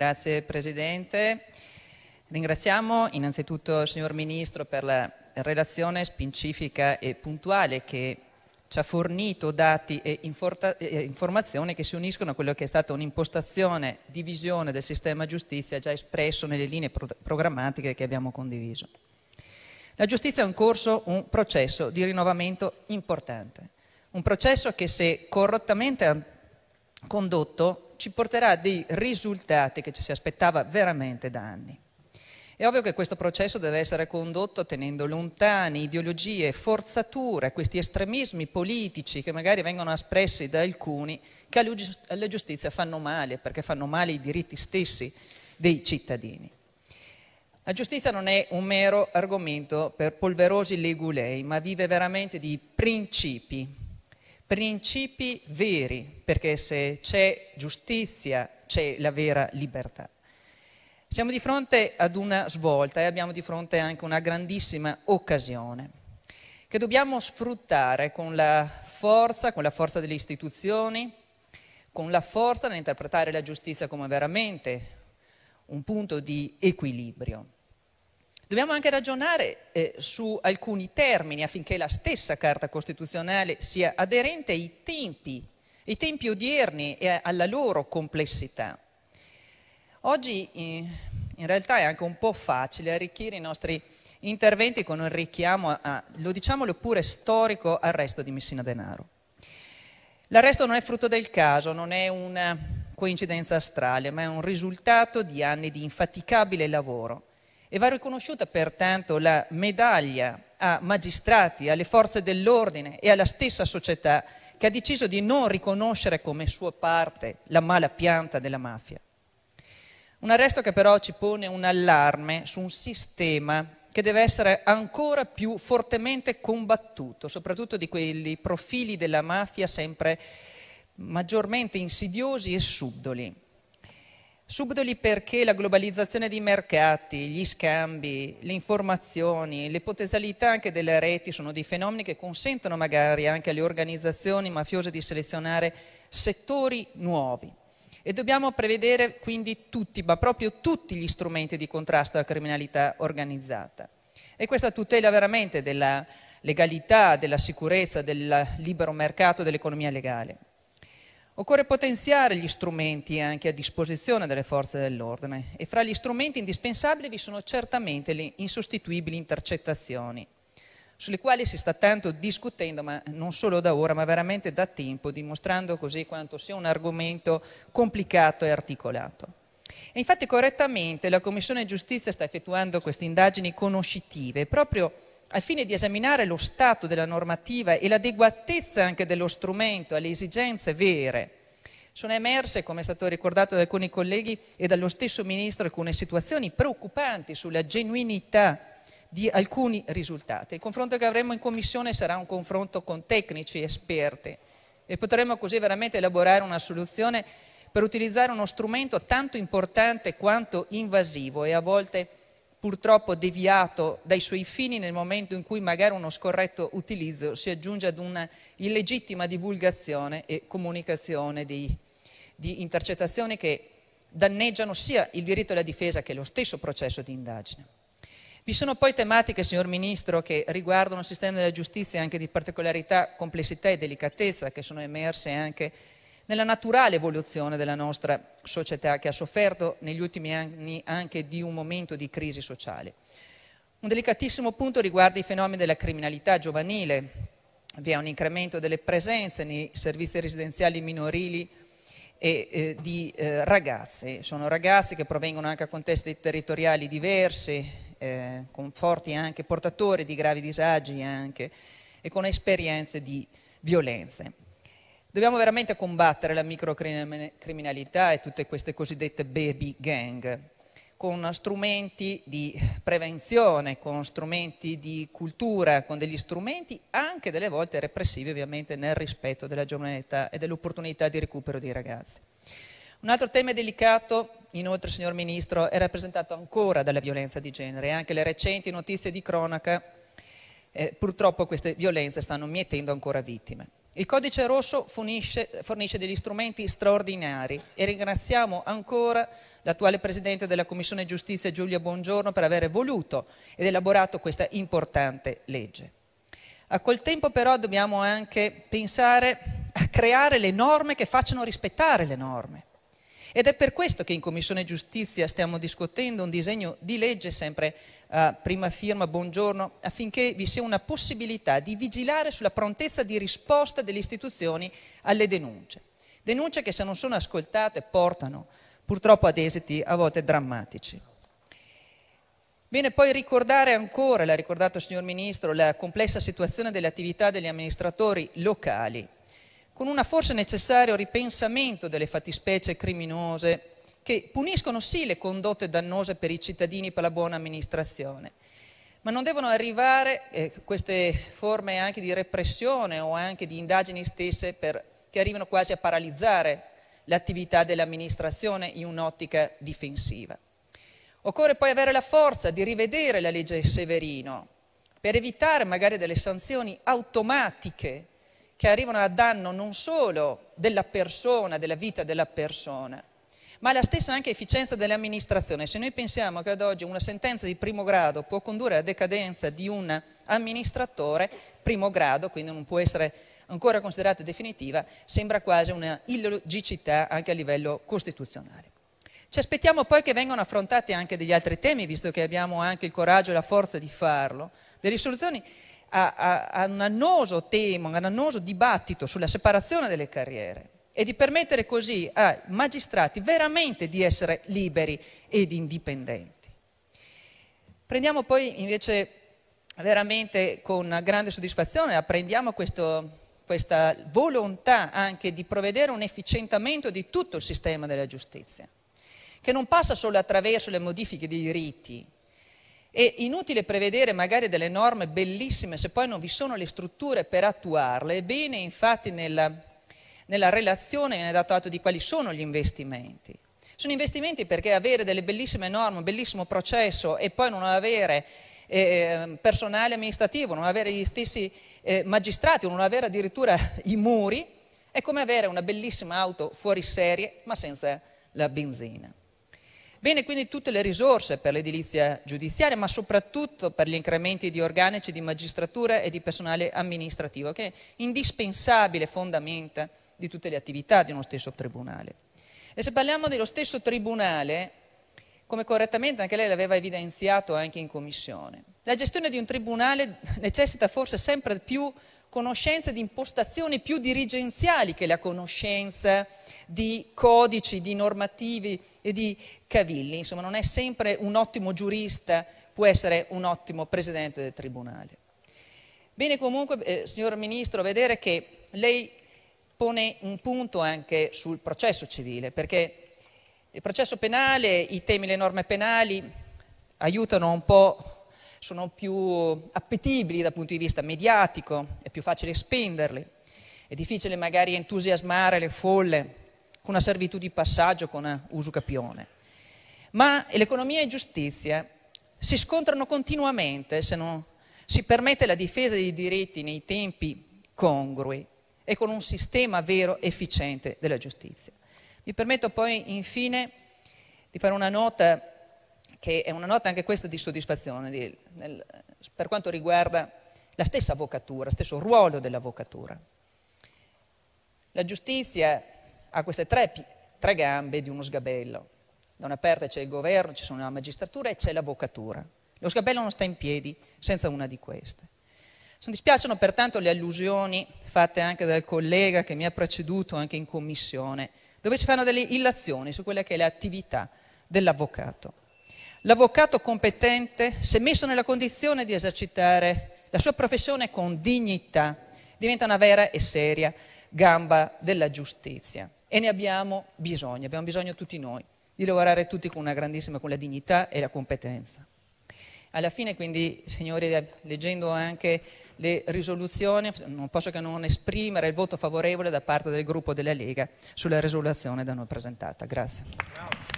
Grazie Presidente. Ringraziamo innanzitutto il signor Ministro per la relazione specifica e puntuale che ci ha fornito dati e informazioni che si uniscono a quello che è stata un'impostazione di visione del sistema giustizia già espresso nelle linee programmatiche che abbiamo condiviso. La giustizia è in corso un processo di rinnovamento importante, un processo che se correttamente condotto ci porterà a dei risultati che ci si aspettava veramente da anni. È ovvio che questo processo deve essere condotto tenendo lontani ideologie, forzature, questi estremismi politici che magari vengono espressi da alcuni che alla giustizia fanno male, perché fanno male i diritti stessi dei cittadini. La giustizia non è un mero argomento per polverosi legulei, ma vive veramente di principi, principi veri, perché se c'è giustizia c'è la vera libertà. Siamo di fronte ad una svolta e abbiamo di fronte anche una grandissima occasione che dobbiamo sfruttare con la forza, con la forza delle istituzioni, con la forza nell'interpretare la giustizia come veramente un punto di equilibrio. Dobbiamo anche ragionare eh, su alcuni termini affinché la stessa Carta Costituzionale sia aderente ai tempi, ai tempi odierni e alla loro complessità. Oggi in realtà è anche un po' facile arricchire i nostri interventi con un richiamo a, lo diciamolo pure, storico arresto di Messina Denaro. L'arresto non è frutto del caso, non è una coincidenza astrale, ma è un risultato di anni di infaticabile lavoro e va riconosciuta pertanto la medaglia a magistrati, alle forze dell'ordine e alla stessa società che ha deciso di non riconoscere come sua parte la mala pianta della mafia. Un arresto che però ci pone un allarme su un sistema che deve essere ancora più fortemente combattuto, soprattutto di quei profili della mafia sempre maggiormente insidiosi e subdoli Subdoli perché la globalizzazione dei mercati, gli scambi, le informazioni, le potenzialità anche delle reti sono dei fenomeni che consentono magari anche alle organizzazioni mafiose di selezionare settori nuovi. E dobbiamo prevedere quindi tutti, ma proprio tutti gli strumenti di contrasto alla criminalità organizzata. E questa tutela veramente della legalità, della sicurezza, del libero mercato, dell'economia legale. Occorre potenziare gli strumenti anche a disposizione delle forze dell'ordine e fra gli strumenti indispensabili vi sono certamente le insostituibili intercettazioni, sulle quali si sta tanto discutendo, ma non solo da ora, ma veramente da tempo, dimostrando così quanto sia un argomento complicato e articolato. E infatti correttamente la Commissione Giustizia sta effettuando queste indagini conoscitive proprio al fine di esaminare lo stato della normativa e l'adeguatezza anche dello strumento alle esigenze vere. Sono emerse, come è stato ricordato da alcuni colleghi e dallo stesso Ministro, alcune situazioni preoccupanti sulla genuinità di alcuni risultati. Il confronto che avremo in Commissione sarà un confronto con tecnici esperti e potremo così veramente elaborare una soluzione per utilizzare uno strumento tanto importante quanto invasivo e a volte purtroppo deviato dai suoi fini nel momento in cui magari uno scorretto utilizzo si aggiunge ad una illegittima divulgazione e comunicazione di, di intercettazioni che danneggiano sia il diritto alla difesa che lo stesso processo di indagine. Vi sono poi tematiche, signor Ministro, che riguardano il sistema della giustizia anche di particolarità, complessità e delicatezza che sono emerse anche nella naturale evoluzione della nostra società che ha sofferto negli ultimi anni anche di un momento di crisi sociale. Un delicatissimo punto riguarda i fenomeni della criminalità giovanile. Vi è un incremento delle presenze nei servizi residenziali minorili e, eh, di eh, ragazze. Sono ragazze che provengono anche da contesti territoriali diversi, eh, con forti anche portatori di gravi disagi anche, e con esperienze di violenze. Dobbiamo veramente combattere la microcriminalità e tutte queste cosiddette baby gang con strumenti di prevenzione, con strumenti di cultura, con degli strumenti anche delle volte repressivi ovviamente nel rispetto della giovane età e dell'opportunità di recupero dei ragazzi. Un altro tema delicato, inoltre, signor Ministro, è rappresentato ancora dalla violenza di genere. e Anche le recenti notizie di cronaca, eh, purtroppo queste violenze stanno mietendo ancora vittime. Il codice rosso fornisce, fornisce, degli strumenti straordinari e ringraziamo ancora l'attuale Presidente della Commissione Giustizia Giulia Bongiorno per aver voluto ed elaborato questa importante legge. A quel tempo però dobbiamo anche pensare a creare le norme che facciano rispettare le norme. Ed è per questo che in Commissione Giustizia stiamo discutendo un disegno di legge, sempre a eh, prima firma Buongiorno, affinché vi sia una possibilità di vigilare sulla prontezza di risposta delle istituzioni alle denunce. Denunce che se non sono ascoltate portano purtroppo ad esiti a volte drammatici. Bene, poi ricordare ancora, l'ha ricordato il signor Ministro, la complessa situazione delle attività degli amministratori locali con un forse necessario ripensamento delle fattispecie criminose che puniscono sì le condotte dannose per i cittadini e per la buona amministrazione, ma non devono arrivare eh, queste forme anche di repressione o anche di indagini stesse per, che arrivano quasi a paralizzare l'attività dell'amministrazione in un'ottica difensiva. Occorre poi avere la forza di rivedere la legge Severino per evitare magari delle sanzioni automatiche che arrivano a danno non solo della persona, della vita della persona, ma la stessa anche efficienza dell'amministrazione. Se noi pensiamo che ad oggi una sentenza di primo grado può condurre alla decadenza di un amministratore, primo grado, quindi non può essere ancora considerata definitiva, sembra quasi una illogicità anche a livello costituzionale. Ci aspettiamo poi che vengano affrontati anche degli altri temi, visto che abbiamo anche il coraggio e la forza di farlo, delle risoluzioni a, a, a un annoso tema, un annoso dibattito sulla separazione delle carriere e di permettere così ai magistrati veramente di essere liberi ed indipendenti. Prendiamo poi invece veramente con grande soddisfazione, apprendiamo questo, questa volontà anche di provvedere un efficientamento di tutto il sistema della giustizia, che non passa solo attraverso le modifiche dei diritti, è inutile prevedere magari delle norme bellissime se poi non vi sono le strutture per attuarle. Ebbene, infatti nella, nella relazione viene dato atto di quali sono gli investimenti. Sono investimenti perché avere delle bellissime norme, un bellissimo processo e poi non avere eh, ehm, personale amministrativo, non avere gli stessi eh, magistrati, non avere addirittura i muri, è come avere una bellissima auto fuori serie ma senza la benzina. Bene quindi tutte le risorse per l'edilizia giudiziaria, ma soprattutto per gli incrementi di organici di magistratura e di personale amministrativo, che è indispensabile fondamenta di tutte le attività di uno stesso tribunale. E se parliamo dello stesso tribunale, come correttamente anche lei l'aveva evidenziato anche in commissione, la gestione di un tribunale necessita forse sempre più conoscenze di impostazioni più dirigenziali che la conoscenza di codici, di normativi e di cavilli. Insomma, non è sempre un ottimo giurista, può essere un ottimo presidente del tribunale. Bene comunque, eh, signor Ministro, vedere che lei pone un punto anche sul processo civile, perché il processo penale, i temi, le norme penali aiutano un po' sono più appetibili dal punto di vista mediatico, è più facile spenderli, è difficile magari entusiasmare le folle con una servitù di passaggio, con usucapione. Ma l'economia e giustizia si scontrano continuamente se non si permette la difesa dei diritti nei tempi congrui e con un sistema vero efficiente della giustizia. Mi permetto poi infine di fare una nota che è una nota anche questa di soddisfazione di, nel, per quanto riguarda la stessa avvocatura, lo stesso ruolo dell'avvocatura. La giustizia ha queste tre, tre gambe di uno sgabello. Da una parte c'è il governo, ci sono la magistratura e c'è l'avvocatura. Lo sgabello non sta in piedi senza una di queste. Mi dispiacciono pertanto le allusioni fatte anche dal collega che mi ha preceduto anche in commissione, dove ci fanno delle illazioni su quella che è l'attività dell'avvocato. L'avvocato competente, se messo nella condizione di esercitare la sua professione con dignità, diventa una vera e seria gamba della giustizia. E ne abbiamo bisogno, abbiamo bisogno tutti noi, di lavorare tutti con una grandissima, con la dignità e la competenza. Alla fine, quindi, signori, eh, leggendo anche le risoluzioni, non posso che non esprimere il voto favorevole da parte del gruppo della Lega sulla risoluzione da noi presentata. Grazie.